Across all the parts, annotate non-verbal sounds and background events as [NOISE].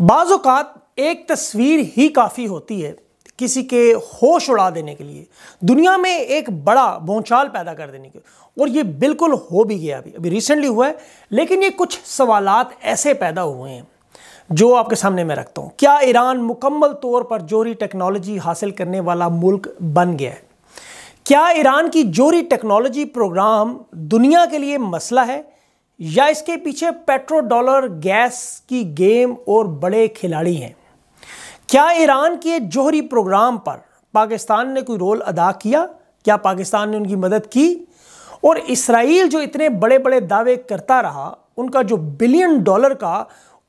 बाज़ात एक तस्वीर ही काफ़ी होती है किसी के होश उड़ा देने के लिए दुनिया में एक बड़ा भोचाल पैदा कर देने के और ये बिल्कुल हो भी गया अभी अभी रिसेंटली हुआ है लेकिन ये कुछ सवालात ऐसे पैदा हुए हैं जो आपके सामने मैं रखता हूँ क्या ईरान मुकम्मल तौर पर जोरी टेक्नोलॉजी हासिल करने वाला मुल्क बन गया है क्या ईरान की जोरी टेक्नोलॉजी प्रोग्राम दुनिया के लिए मसला है या इसके पीछे पेट्रो डॉलर गैस की गेम और बड़े खिलाड़ी हैं क्या ईरान के जोहरी प्रोग्राम पर पाकिस्तान ने कोई रोल अदा किया क्या पाकिस्तान ने उनकी मदद की और इसराइल जो इतने बड़े बड़े दावे करता रहा उनका जो बिलियन डॉलर का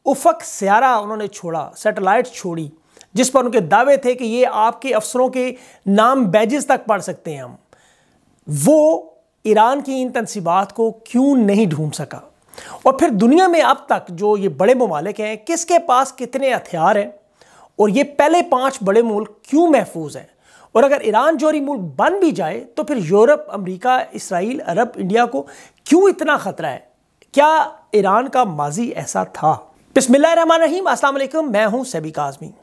उफक स्यारा उन्होंने छोड़ा सैटेलाइट छोड़ी जिस पर उनके दावे थे कि ये आपके अफसरों के नाम बैजेस तक पढ़ सकते हैं हम वो ईरान की इन तनसीबात को क्यों नहीं ढूंढ सका और फिर दुनिया में अब तक जो ये बड़े ममालिक हैं किसके पास कितने हथियार हैं और ये पहले पाँच बड़े मुल्क क्यों महफूज हैं और अगर ईरान जोरी मुल्क बन भी जाए तो फिर Europe America Israel Arab India को क्यों इतना ख़तरा है क्या ईरान का माजी ऐसा था अस्सलाम वालेकुम मैं हूं सैबिक आज़मी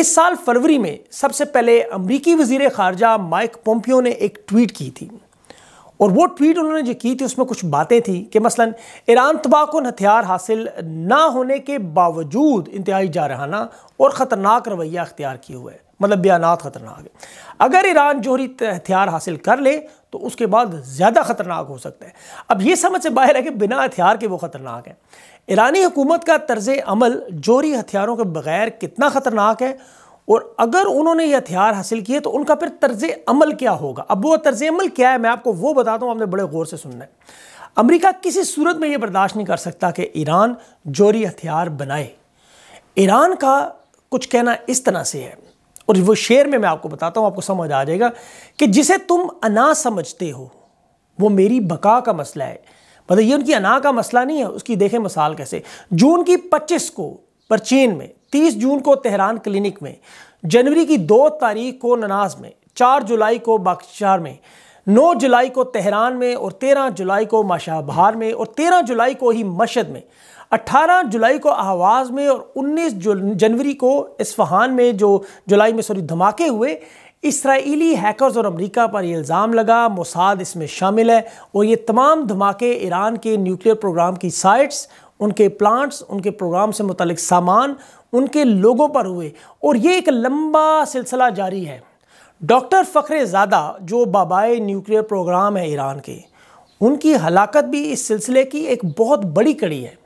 इस साल फरवरी में सबसे पहले अमरीकी वजीर खारजा माइक पोम्पियो ने एक ट्वीट की थी और वो ट्वीट उन्होंने जो की थी उसमें कुछ बातें थी कि मसलन ईरान तबाकुन हथियार हासिल ना होने के बावजूद इंतहाई जारहाना और ख़तरनाक रवैया अख्तियार किए हुए है मतलब बयान ख़तरनाक है अगर ईरान जोहरी हथियार हासिल कर ले तो उसके बाद ज़्यादा ख़तरनाक हो सकता है अब ये समझ से बाहर है कि बिना हथियार के वो ख़तरनाक है ईरानी हुकूमत का तर्ज अमल जोहरी हथियारों के बगैर कितना ख़तरनाक है और अगर उन्होंने ये हथियार हासिल किए तो उनका फिर तर्ज अमल क्या होगा अब वो तर्ज अमल क्या है मैं आपको वो बताता हूँ आपने बड़े गौर से सुनना है अमरीका किसी सूरत में ये बर्दाश्त नहीं कर सकता कि ईरान जोरी हथियार बनाए ईरान का कुछ कहना इस तरह से है और वो शेर में मैं आपको बताता हूँ आपको समझ आ जाएगा कि जिसे तुम अना समझते हो वो मेरी बका का मसला है मतलब ये उनकी अना का मसला नहीं है उसकी देखें मिसाल कैसे जून की 25 को परचीन में तीस जून को तेहरान क्लिनिक में जनवरी की दो तारीख को ननाज में चार जुलाई को बागचार में नौ जुलाई को तेहरान में और तेरह जुलाई को माशाबहार में और तेरह जुलाई को ही मशद में अट्ठारह जुलाई को आवाज़ में और उन्नीस जनवरी को इस्फहान में जो जुलाई में सॉरी धमाके हुए इसराइली हैकर्स और अमेरिका पर यह इल्ज़ाम लगा मोसाद इसमें शामिल है और ये तमाम धमाके ईरान के न्यूक्लियर प्रोग्राम की साइट्स उनके प्लांट्स उनके प्रोग्राम से मुतलिक सामान उनके लोगों पर हुए और ये एक लंबा सिलसिला जारी है डॉक्टर फ़खर ज़्यादा जो बाबाए न्यूक्लियर प्रोग्राम है ईरान के उनकी हलाकत भी इस सिलसिले की एक बहुत बड़ी कड़ी है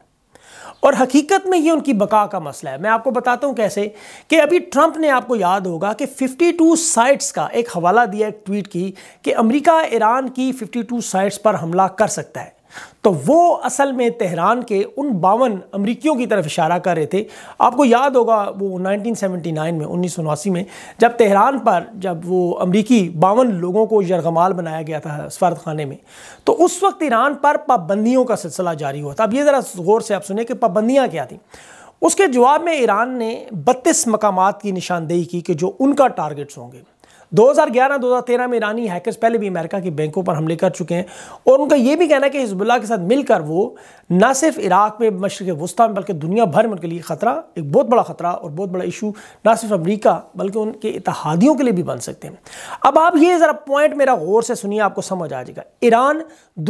और हकीकत में ये उनकी बका का मसला है मैं आपको बताता हूँ कैसे कि अभी ट्रंप ने आपको याद होगा कि 52 साइट्स का एक हवाला दिया एक ट्वीट की कि अमेरिका ईरान की 52 साइट्स पर हमला कर सकता है तो वो असल में तेहरान के उन बावन अमरीकियों की तरफ इशारा कर रहे थे आपको याद होगा वो 1979 में उन्नीस में जब तेहरान पर जब वो अमरीकी बावन लोगों को यरगमाल बनाया गया था सफारत खाने में तो उस वक्त ईरान पर पाबंदियों का सिलसिला जारी हुआ था अब ये ज़रा गौर से आप सुने कि पाबंदियाँ क्या थी उसके जवाब में ईरान ने बत्तीस मकाम की निशानदेही की कि जो उनका टारगेट्स होंगे 2011-2013 में ईरानी हैकर्स पहले भी अमेरिका की बैंकों पर हमले कर चुके हैं और उनका यह भी कहना है कि हिजबुल्ला के साथ मिलकर वो न सिर्फ इराक में मशरक वस्ती में बल्कि दुनिया भर में उनके लिए ख़तरा एक बहुत बड़ा ख़तरा और बहुत बड़ा इशू ना सिर्फ अमरीका बल्कि उनके इतिहादियों के लिए भी बन सकते हैं अब आप ये ज़रा पॉइंट मेरा गौर से सुनिए आपको समझ आ जाएगा ईरान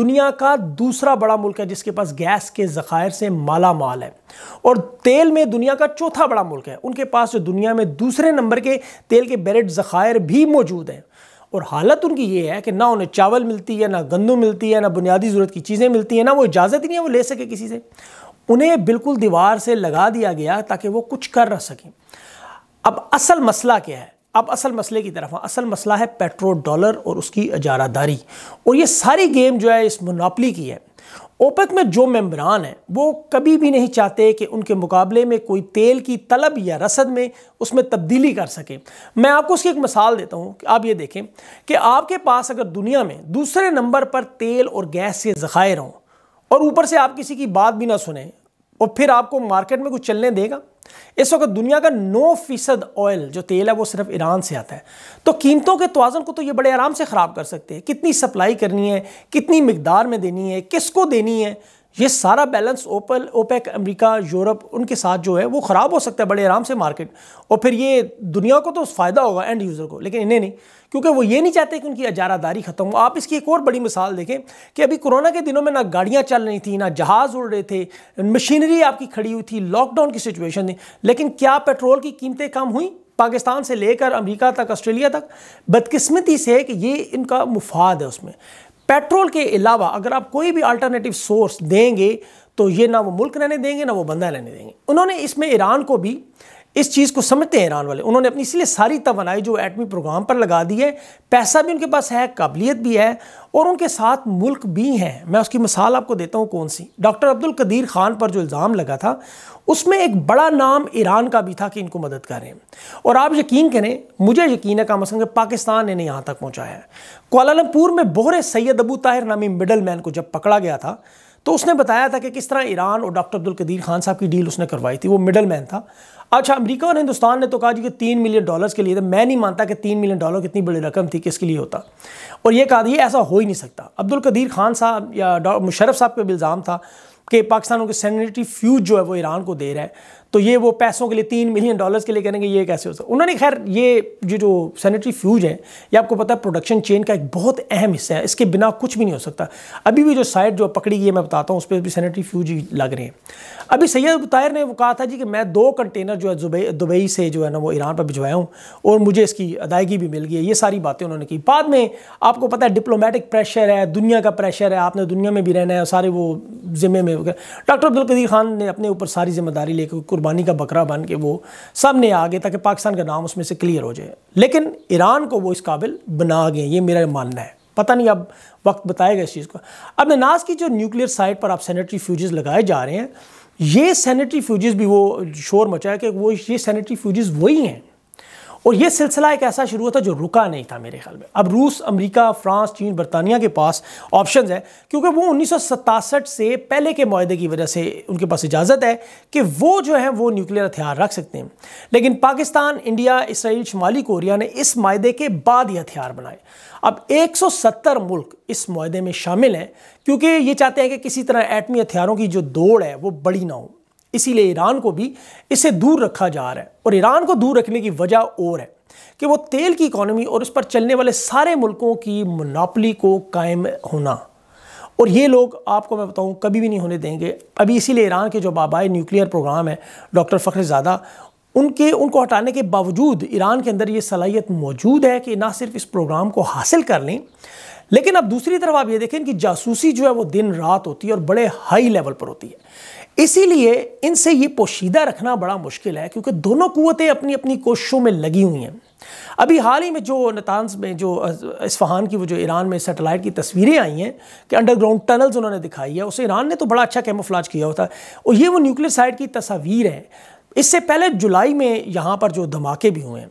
दुनिया का दूसरा बड़ा मुल्क है जिसके पास गैस के ज़खायर से माला माल है और तेल में दुनिया का चौथा बड़ा मुल्क है उनके पास जो दुनिया में दूसरे नंबर के तेल के बेरेट ज़खायर में भी मौजूद हैं और हालत उनकी ये है कि ना उन्हें चावल मिलती है ना गंदम मिलती है ना बुनियादी ज़रूरत की चीज़ें मिलती हैं ना वो इजाज़त ही नहीं है वो ले सके किसी से उन्हें बिल्कुल दीवार से लगा दिया गया ताकि वो कुछ कर ना सकें अब असल मसला क्या है अब असल मसले की तरफ असल मसला है पेट्रो डॉलर और उसकी अजारादारी और ये सारी गेम जो है इस मुनापली की है ओपेक में जो मेम्बरान हैं वो कभी भी नहीं चाहते कि उनके मुकाबले में कोई तेल की तलब या रसद में उसमें तब्दीली कर सके मैं आपको उसकी एक मिसाल देता हूँ कि आप ये देखें कि आपके पास अगर दुनिया में दूसरे नंबर पर तेल और गैस के ज़ख़ायर हों और ऊपर से आप किसी की बात भी ना सुने और फिर आपको मार्केट में कुछ चलने देगा इस वक्त दुनिया का नौ फीसद ऑयल जो तेल है वो सिर्फ ईरान से आता है तो कीमतों के तोज़न को तो ये बड़े आराम से ख़राब कर सकते हैं कितनी सप्लाई करनी है कितनी मकदार में देनी है किसको देनी है ये सारा बैलेंस ओपल ओपेक अमेरिका यूरोप उनके साथ जो है वो ख़राब हो सकता है बड़े आराम से मार्केट और फिर ये दुनिया को तो फ़ायदा होगा एंड यूज़र को लेकिन इन्हें नहीं क्योंकि वो ये नहीं चाहते कि उनकी अजारादारी ख़त्म हो आप इसकी एक और बड़ी मिसाल देखें कि अभी कोरोना के दिनों में ना गाड़ियाँ चल रही थी ना जहाज़ उड़ रहे थे मशीनरी आपकी खड़ी हुई थी लॉकडाउन की सिचुएशन थी लेकिन क्या पेट्रोल की कीमतें कम हुई पाकिस्तान से लेकर अमेरिका तक ऑस्ट्रेलिया तक बदकिस्मती से कि ये इनका मुफाद है उसमें पेट्रोल के अलावा अगर आप कोई भी अल्टरनेटिव सोर्स देंगे तो ये ना वो मुल्क रहने देंगे ना वो बंदा रहने देंगे उन्होंने इसमें ईरान को भी इस चीज़ को समझते हैं ईरान वाले उन्होंने अपनी इसलिए सारी तोनाई जो एटमी प्रोग्राम पर लगा दी है पैसा भी उनके पास है काबिलियत भी है और उनके साथ मुल्क भी हैं मैं उसकी मिसाल आपको देता हूँ कौन सी डॉक्टर अब्दुल कदीर खान पर जो इल्ज़ाम लगा था उसमें एक बड़ा नाम ईरान का भी था कि इनको मदद करें और आप यकीन करें मुझे यकीन है काम कि पाकिस्तान इन्हें यहाँ तक पहुँचा है कोलालमपुर में बोहरे सैयद अबू ताहिर नामी मिडल मैन को जब पकड़ा गया था तो उसने बताया था कि किस तरह ईरान और डॉक्टर अब्दुल कदीर खान साहब की डील उसने करवाई थी वो मिडल मैन था अच्छा अमेरिका और हिंदुस्तान ने तो कहा जी कि तीन मिलियन डॉलर्स के लिए तो मैं नहीं मानता कि तीन मिलियन डॉलर कितनी बड़ी रकम थी किसके लिए होता और ये कहा ये ऐसा हो ही नहीं सकता अब्दुल कदीर खान साहब या मुशरफ साहब पर इल्ज़ाम था कि पाकिस्तान उनके सैनिटरी फ्यूज जो है वो ईरान को दे रहा है तो ये वो पैसों के लिए तीन मिलियन डॉलर्स के लिए करेंगे ये कैसे हो सकता उन्होंने खैर ये जो जो सैनिटरी फ्यूज है ये आपको पता है प्रोडक्शन चेन का एक बहुत अहम हिस्सा है इसके बिना कुछ भी नहीं हो सकता अभी भी जो साइड जो पकड़ी गई है मैं बताता हूँ उस पर भी सैनिटरी फ्यूज ही लग रहे हैं अभी सैयद बुतायर ने वो कहा था जी कि मैं दो कंटेनर जो है दुबई से जो है ना वो ईरान पर भिजवाया हूँ और मुझे इसकी अदायगी भी मिल गई है ये सारी बातें उन्होंने की बाद में आपको पता है डिप्लोमेटिक प्रेशर है दुनिया का प्रेशर है आपने दुनिया में भी रहना है सारे वो जिम्मे में डॉक्टर अब्दुल कदीर खान ने अपने ऊपर सारी जिम्मेदारी लेकर कुर्बानी का बकरा बन के वो सामने आ गए ताकि पाकिस्तान का नाम उसमें से क्लियर हो जाए लेकिन ईरान को वो इस काबिल बना गए ये मेरा मानना है पता नहीं अब वक्त बताएगा इस चीज़ को अब ननाज की जो न्यूक्लियर साइट पर आप सैनिटरी फ्यूज लगाए जा रहे हैं ये सैनिटरी फ्यूज़ भी वो शोर मचा है कि वो ये सैनिटरी फ्यूज़ वही हैं और यह सिलसिला एक ऐसा शुरू हुआ था जो रुका नहीं था मेरे ख्याल में अब रूस अमेरिका फ्रांस चीन बरतानिया के पास ऑप्शंस है क्योंकि वो उन्नीस से पहले के माहे की वजह से उनके पास इजाज़त है कि वो जो है वो न्यूक्लियर हथियार रख सकते हैं लेकिन पाकिस्तान इंडिया इसराइल शुमाली कोरिया ने इस माहे के बाद ही हथियार बनाए अब 170 मुल्क इस माहे में शामिल हैं क्योंकि ये चाहते हैं कि किसी तरह एटमी हथियारों की जो दौड़ है वो बड़ी ना हो इसीलिए ईरान को भी इसे दूर रखा जा रहा है और ईरान को दूर रखने की वजह और है कि वो तेल की इकोनॉमी और उस पर चलने वाले सारे मुल्कों की मोनापली को कायम होना और ये लोग आपको मैं बताऊं कभी भी नहीं होने देंगे अभी इसीलिए ईरान के जो बाबाए न्यूक्लियर प्रोग्राम है डॉक्टर फ़ख्रजादा उनके उनको हटाने के बावजूद ईरान के अंदर ये सलाहियत मौजूद है कि ना सिर्फ इस प्रोग्राम को हासिल कर लें लेकिन अब दूसरी तरफ आप ये देखें कि जासूसी जो है वो दिन रात होती है और बड़े हाई लेवल पर होती है इसीलिए इनसे ये पोशीदा रखना बड़ा मुश्किल है क्योंकि दोनों कुतें अपनी अपनी कोशिशों में लगी हुई हैं अभी हाल ही में जो नतानस में जो इस्फहान की वो जो ईरान में सैटेलाइट की तस्वीरें आई हैं कि अंडरग्राउंड टनल्स उन्होंने दिखाई है उसे ईरान ने तो बड़ा अच्छा कैमोफ्लाज किया होता और ये वो न्यूक्लियर साइट की तस्वीर है इससे पहले जुलाई में यहाँ पर जो धमाके भी हुए हैं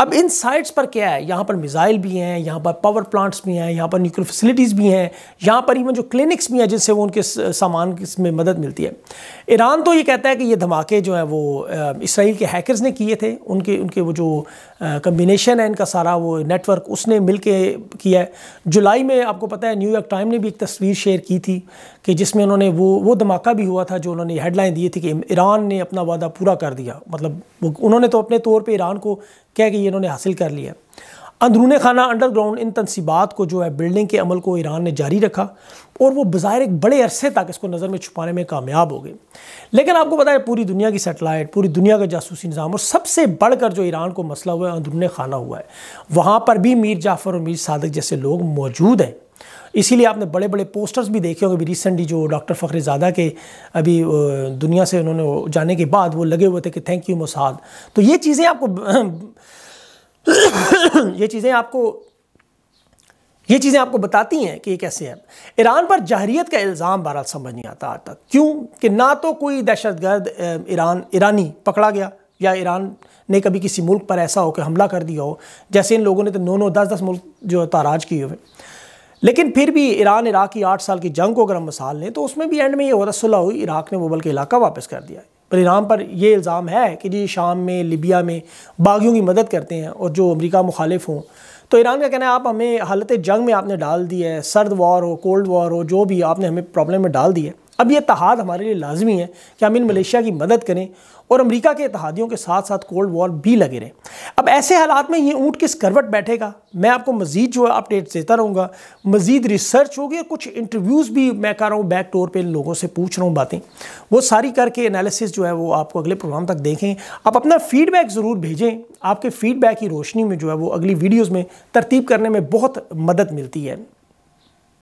अब इन साइट्स पर क्या है यहाँ पर मिज़ाइल भी हैं यहाँ पर पावर प्लांट्स भी हैं यहाँ पर न्यूक्लियर फैसिलिटीज़ भी हैं यहाँ पर इवन जो क्लिनिक्स भी हैं जिससे वो उनके सामान में मदद मिलती है ईरान तो ये कहता है कि ये धमाके जो हैं वो इसराइल के हैकर्स ने किए थे उनके उनके वो जो कम्बिनेशन है इनका सारा वो नेटवर्क उसने मिल के किया है जुलाई में आपको पता है न्यूयॉर्क टाइम ने भी एक तस्वीर शेयर की थी कि जिसमें उन्होंने वो वो धमाका भी हुआ था जो उन्होंने हेडलाइन दी थी कि ईरान ने अपना वादा पूरा कर दिया मतलब उन्होंने तो अपने तौर पर ईरान को क्या कि इन्होंने हासिल कर लिया अंदरून खाना अंडरग्राउंड इन तनसीबात को जो है बिल्डिंग के अमल को ईरान ने जारी रखा और वो बाहर एक बड़े अरसे तक इसको नज़र में छुपाने में कामयाब हो गए लेकिन आपको पता है पूरी दुनिया की सेटेलाइट पूरी दुनिया का जासूसी निज़ाम और सबसे बढ़कर जो ईरान को मसला हुआ है अंदरून खाना हुआ है वहाँ पर भी मीर जाफ़र और मीर सादक जैसे लोग मौजूद हैं इसीलिए आपने बड़े बड़े पोस्टर्स भी देखे होंगे अभी रिसेंटली जो डॉक्टर फ़खरजादा के अभी दुनिया से उन्होंने जाने के बाद वो लगे हुए थे कि थैंक यू मोसाद तो ये चीज़ें [COUGHS] आपको ये चीज़ें आपको ये चीज़ें आपको बताती हैं कि ये कैसे है ईरान पर जहरीत का इल्ज़ाम बहरहाल समझ नहीं आता आज तक क्यों कि ना तो कोई दहशतगर्द ईरान ईरानी पकड़ा गया या ईरान ने कभी किसी मुल्क पर ऐसा हो कि हमला कर दिया हो जैसे इन लोगों ने तो नौ नौ दस दस मुल्क जो ताराज किए हुए लेकिन फिर भी ईरान इराक की आठ साल की जंग को अगर हम मिसाल लें तो उसमें भी एंड में ये हो रहा सुलह हुई इराक ने वो बल्कि इलाका वापस कर दिया है पर ईरान पर यह इल्ज़ाम है कि जी शाम में लिबिया में बागियों की मदद करते हैं और जो अमरीका मुखालिफ हों तो ईरान का कहना है आप हमें हालत जंग में आपने डाल दी है सर्द वॉर हो कोल्ड वॉर हो जो भी आपने हमें प्रॉब्लम में डाल दी है अब ये इतिहाद हमारे लिए लाजमी है कि हम इन मलेशिया की मदद करें और अमेरिका के इतिहादियों के साथ साथ कोल्ड वॉर भी लगे रहें अब ऐसे हालात में ये ऊँट किस करवट बैठेगा मैं आपको मज़ीद जो है अपडेट्स देता रहूँगा मज़ीद रिसर्च होगी और कुछ इंटरव्यूज़ भी मैं कर रहा हूँ बैक टोर पर इन लोगों से पूछ रहा हूँ बातें वो सारी करके एनालिसिस जो है वो आपको अगले प्रोग्राम तक देखें आप अपना फ़ीडबैक ज़रूर भेजें आपके फ़ीडबैक की रोशनी में जो है वो अगली वीडियोज़ में तरतीब करने में बहुत मदद मिलती है